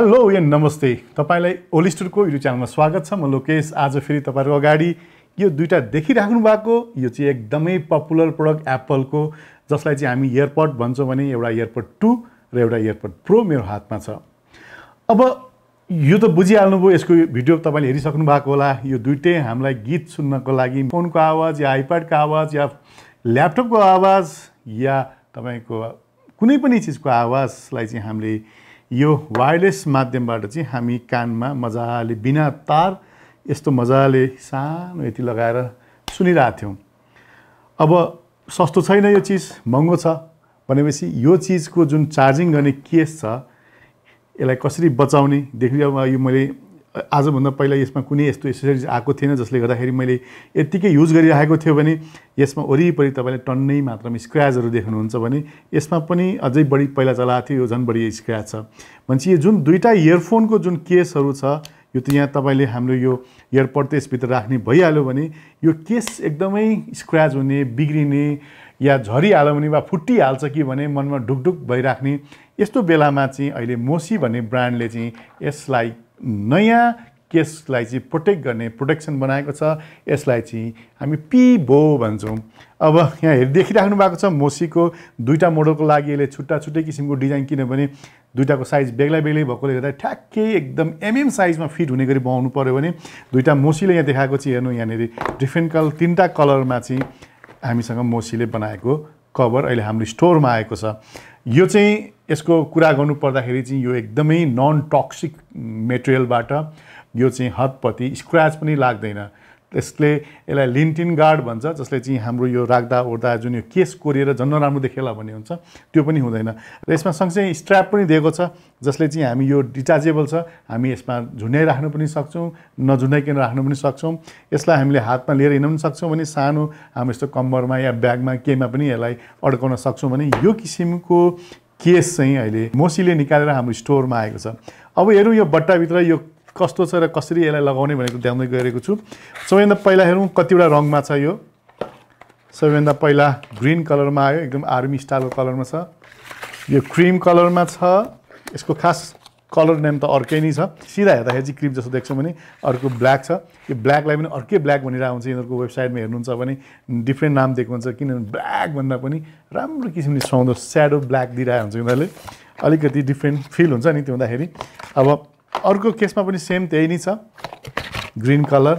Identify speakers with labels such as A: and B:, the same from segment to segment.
A: hello ए नमस्ते तपाईँलाई स्टोरको युट्युब च्यानलमा स्वागत छ म लोकेश आज फेरि तपाईँहरूको अगाडि यो दुइटा देखिराख्नु भएको यो चाहिँ एकदमै पपुलर प्रडक्ट एप्पलको जसलाई चाहिँ हामी इयरपड भन्छौँ भने एउटा इयरपड टू र एउटा इयरपड प्रो मेरो हातमा छ अब यो त बुझिहाल्नुभयो यसको भिडियो तपाईँले हेरिसक्नु भएको होला यो दुइटै हामीलाई गीत सुन्नको लागि फोनको आवाज या आइप्याडको आवाज या ल्यापटपको आवाज या तपाईँको कुनै पनि चिजको आवाजलाई चाहिँ हामीले यो वायरलेस माध्यमबाट चाहिँ हामी कानमा मजाले बिना तार यस्तो मजाले सानो यति लगाएर सुनिरहेको थियौँ अब सस्तो छैन यो चिज महँगो छ भनेपछि यो चिजको जुन चार्जिङ गर्ने केस छ यसलाई कसरी बचाउने देखियो यो मैले आजभन्दा पहिला यसमा कुनै यस्तो एसेसरिज आएको थिएन जसले गर्दाखेरि मैले यत्तिकै युज गरिरहेको थियो भने यसमा वरिपरि तपाईँले टन्नै मात्रामा स्क्र्याचहरू देख्नुहुन्छ भने यसमा पनि अझै बढी पहिला चलाएको थियो यो झन् बढी स्क्र्याच छ भनेपछि यो जुन दुईवटा इयरफोनको जुन केसहरू छ यो त यहाँ तपाईँले हाम्रो यो इयरपड त यसभित्र राख्ने भइहाल्यो भने यो केस एकदमै स्क्र्याच हुने बिग्रिने या झरिहाल्यो भने वा फुटिहाल्छ कि भने मनमा ढुकढुक भइराख्ने यस्तो बेलामा चाहिँ अहिले मोसी भन्ने ब्रान्डले चाहिँ यसलाई नयाँ केसलाई चाहिँ प्रोटेक्ट गर्ने प्रोटेक्सन बनाएको छ यसलाई चाहिँ हामी पिबो भन्छौँ अब यहाँ हेरि देखिराख्नु भएको छ मोसीको दुईवटा मोडलको लागि यसले छुट्टा छुट्टै किसिमको डिजाइन किनभने दुइटाको साइज बेग्लै बेग्लै भएकोले गर्दा ठ्याक्कै एकदम एमएम साइजमा फिट हुने गरी बनाउनु पऱ्यो भने दुईवटा मोसीले यहाँ देखाएको चाहिँ हेर्नु यहाँनिर डिफ्रेन्ट कलर तिनवटा कलरमा चाहिँ हामीसँग मोसीले बनाएको कभर अहिले हाम्रो स्टोरमा आएको छ यो चाहिँ यसको कुरा गर्नुपर्दाखेरि चाहिँ यो एकदमै नन टक्सिक मेटेरियलबाट यो चाहिँ हतपत्ती स्क्र्याच पनि लाग्दैन त्यसले यसलाई लिन्टिन गार्ड भन्छ जसले चाहिँ हाम्रो यो राख्दा ओर्दा जुन यो केस कोरिएर झन् नराम्रो देखेला भन्ने हुन्छ त्यो पनि हुँदैन र यसमा सँगसँगै स्ट्र्याप पनि दिएको छ जसले चाहिँ हामी यो डिटाचेबल छ हामी यसमा राख्नु पनि सक्छौँ नझुन्याइकन राख्नु पनि सक्छौँ यसलाई हामीले हातमा लिएर हिँड्न पनि सक्छौँ भने सानो हाम्रो यस्तो कम्बरमा या ब्यागमा केमा पनि यसलाई अड्काउन सक्छौँ भने यो किसिमको केस चाहिँ अहिले मोसीले निकालेर हाम्रो स्टोरमा आएको छ अब हेरौँ यो बट्टाभित्र यो कस्तो छ र कसरी यसलाई लगाउने भनेको ध्याउँदै गइरहेको छु सबैभन्दा पहिला हेरौँ कतिवटा रङमा छ यो सबैभन्दा पहिला ग्रिन कलरमा आयो एकदम आर्मी स्टाइलको कलरमा छ यो क्रिम कलरमा छ यसको खास कलर नेम त अर्कै नै छ सिधा हेर्दाखेरि चाहिँ क्रिम जस्तो देख्छौँ भने अर्को ब्ल्याक छ यो ब्ल्याकलाई पनि अर्कै ब्ल्याक भनेर हुन्छ यिनीहरूको वेबसाइटमा हेर्नुहुन्छ भने डिफ्रेन्ट नाम दिएको हुन्छ किनभने ब्ल्याक भन्दा पनि राम्रो किसिमले सुहाउँदो स्याडो ब्ल्याक दिइरहेको हुन्छ यिनीहरूले अलिकति डिफ्रेन्ट फिल हुन्छ नि त्यो हुँदाखेरि अब अर्को केसमा पनि सेम त्यही नै छ ग्रिन कलर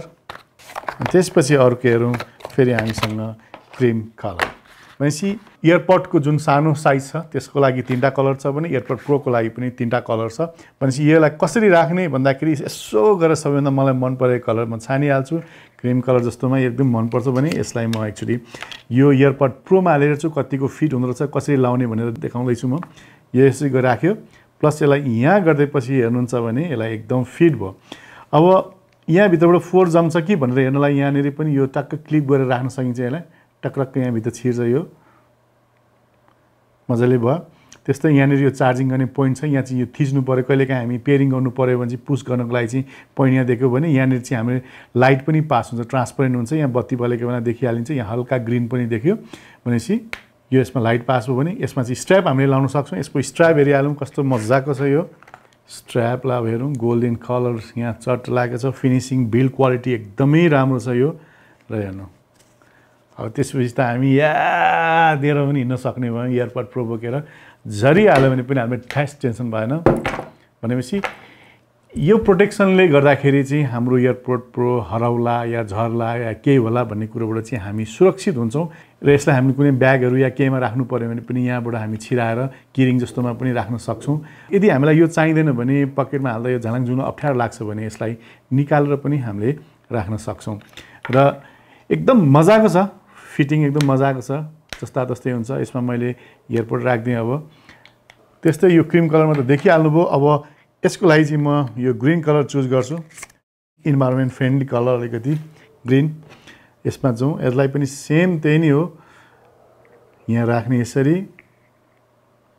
A: त्यसपछि अर्को हेरौँ फेरि हामीसँग क्रिम कलर भनेपछि इयरपडको जुन सानो साइज छ त्यसको लागि तिनवटा कलर छ भने इयरपड प्रोको लागि पनि तिनवटा कलर छ भनेपछि यसलाई कसरी राख्ने भन्दाखेरि यसो गरेर सबैभन्दा मलाई मन परेको कलर म छानिहाल्छु क्रिम कलर जस्तोमा एकदम मनपर्छ भने यसलाई म एक्चुली यो इयरपड प्रोमा हालेर छु कतिको फिट हुँदो रहेछ कसरी लाउने भनेर देखाउँदैछु म यो यसरी राख्यो प्लस यसलाई यहाँ गरिदिएपछि हेर्नुहुन्छ भने यसलाई एकदम फिट भयो अब यहाँभित्रबाट फोर जम्छ कि भनेर हेर्नलाई यहाँनिर पनि यो टक्क क्लिक गरेर राख्न सकिन्छ यसलाई टक्रक्क यहाँभित्र छिर्छ यो मजाले भयो त्यस्तै यहाँनिर यो चार्जिङ गर्ने पोइन्ट छ यहाँ चाहिँ यो थिच्नु पऱ्यो कहिलेकाहीँ हामी पेयरिङ गर्नु पऱ्यो भने चाहिँ पुस गर्नको लागि चाहिँ पोइन्ट यहाँ देख्यो भने यहाँनिर चाहिँ हामीले लाइट पनि पास हुन्छ ट्रान्सपेरेन्ट हुन्छ यहाँ बत्ती बलेको बेला देखिहालिन्छ यहाँ हल्का ग्रिन पनि देख्यो भनेपछि यो यसमा लाइट पास हो भने यसमा चाहिँ स्ट्र्याप हामीले लाउन सक्छौँ यसको स्ट्र्याप हेरिहालौँ कस्तो मजाको छ यो स्ट्र्यापलाई अब हेरौँ गोल्डन कलर्स यहाँ चट लागेको छ फिनिसिङ बिल्ड क्वालिटी एकदमै राम्रो छ यो र हेर्नु अब त्यसपछि त हामी या दिएर पनि हिँड्न सक्ने भयो एयरपोर्ट प्रो बोकेर झरिहाल्यो भने पनि हामीलाई ठ्यास टेन्सन भएन भनेपछि यो प्रोटेक्सनले गर्दाखेरि चाहिँ हाम्रो एयरपोर्ट प्रो हराउला या झर्ला या केही होला भन्ने कुरोबाट चाहिँ हामी सुरक्षित हुन्छौँ र यसलाई हामीले कुनै ब्यागहरू या केहीमा राख्नु पऱ्यो भने पनि यहाँबाट हामी छिराएर किरिङ जस्तोमा पनि राख्न सक्छौँ यदि हामीलाई यो चाहिँदैन भने पकेटमा हाल्दा यो झलाङ जुन अप्ठ्यारो लाग्छ भने यसलाई निकालेर पनि हामीले राख्न सक्छौँ र एकदम मजाको छ फिटिङ एकदम मजाको छ जस्ता तस्तै हुन्छ यसमा मैले एयरपोर्ट राखिदिएँ अब त्यस्तै यो क्रिम कलरमा त देखिहाल्नुभयो अब यसको लागि चाहिँ म यो ग्रिन कलर चुज गर्छु इन्भाइरोमेन्ट फ्रेन्डली कलर अलिकति ग्रिन यसमा जाउँ यसलाई पनि सेम त्यही नै हो यहाँ राख्ने यसरी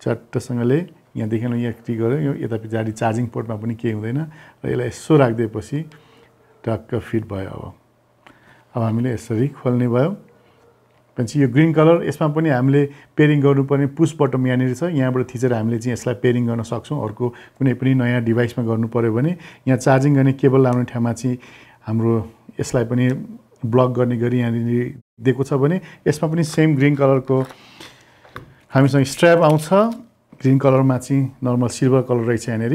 A: चट्टसँगले यहाँदेखि यहाँ के गर्यो यो यता पछाडि चार्जिङ पोर्टमा पनि केही हुँदैन र यसलाई यसो राखिदिएपछि टक्क फिट भयो अब अब हामीले यसरी खोल्ने भयो भनेपछि यो ग्रिन कलर यसमा पनि हामीले पेयरिङ गर्नुपर्ने पुस बटम यहाँनिर छ यहाँबाट थिचेर हामीले चाहिँ यसलाई पेयरिङ गर्न सक्छौँ अर्को कुनै पनि नयाँ डिभाइसमा गर्नु पऱ्यो भने यहाँ चार्जिङ गर्ने केबल लाउने ठाउँमा चाहिँ हाम्रो यसलाई पनि ब्लक गर्ने गरी यहाँनिर दिएको छ भने यसमा पनि सेम ग्रिन कलरको हामीसँग स्ट्र्याप आउँछ ग्रिन कलरमा चाहिँ नर्मल सिल्भर कलर रहेछ यहाँनिर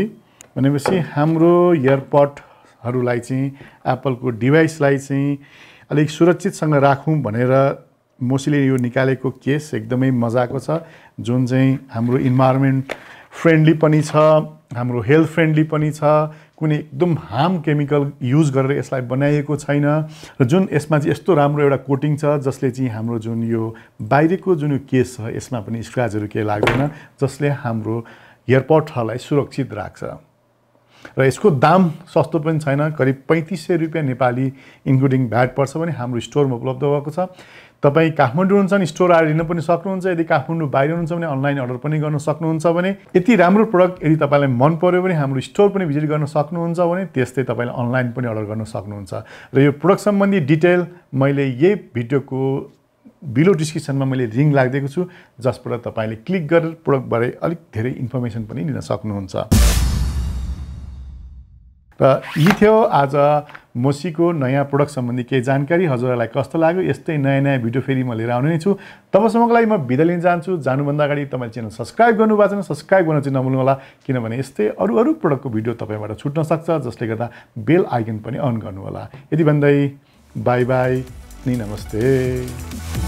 A: भनेपछि हाम्रो इयरपडहरूलाई चाहिँ एप्पलको डिभाइसलाई चाहिँ अलिक सुरक्षितसँग राखौँ भनेर मोसीले यो निकालेको केस एकदमै मजाको छ जुन चाहिँ हाम्रो इन्भाइरोमेन्ट फ्रेन्डली पनि छ हाम्रो हेल्थ फ्रेन्डली पनि छ कुनै एकदम हार्म केमिकल युज गरेर यसलाई बनाइएको छैन र जुन यसमा चाहिँ यस्तो राम्रो एउटा कोटिङ छ जसले चाहिँ हाम्रो जुन यो बाहिरको जुन यो केस छ यसमा पनि स्क्रचहरू केही लाग्दैन जसले हाम्रो एयरपोर्टहरूलाई सुरक्षित राख्छ र यसको दाम सस्तो पनि छैन करिब पैँतिस सय रुपियाँ नेपाली इन्क्लुडिङ भ्याट पर्छ भने हाम्रो स्टोरमा उपलब्ध भएको छ तपाईँ काठमाडौँ हुनुहुन्छ भने स्टोर आएर लिन पनि सक्नुहुन्छ यदि काठमाडौँ बाहिर हुनुहुन्छ भने अनलाइन अर्डर पनि गर्न सक्नुहुन्छ भने यति राम्रो प्रडक्ट यदि तपाईँलाई मन पऱ्यो भने हाम्रो स्टोर पनि भिजिट गर्न सक्नुहुन्छ भने त्यस्तै तपाईँले अनलाइन पनि अर्डर गर्न सक्नुहुन्छ र यो प्रडक्ट सम्बन्धी डिटेल मैले यही भिडियोको बिलो डिस्क्रिप्सनमा मैले लिङ्क राखिदिएको छु जसबाट तपाईँले क्लिक गरेर प्रडक्टबारे अलिक धेरै इन्फर्मेसन पनि लिन सक्नुहुन्छ र यी थियो आज मोसीको नयाँ प्रोडक्ट सम्बन्धी केही जानकारी हजुरहरूलाई कस्तो लाग्यो यस्तै नयाँ नयाँ भिडियो फेरि म लिएर आउने नै छु तबसम्मको लागि म बिदा लिन चाहन्छु जानुभन्दा अगाडि तपाईँले च्यानल सब्सक्राइब गर्नुभएको छैन सब्सक्राइब गर्न चाहिँ होला किनभने यस्तै अरू अरू प्रडक्टको भिडियो तपाईँबाट छुट्न सक्छ जसले गर्दा बेल आइकन पनि अन गर्नु होला यति भन्दै बाई बाई नि नमस्ते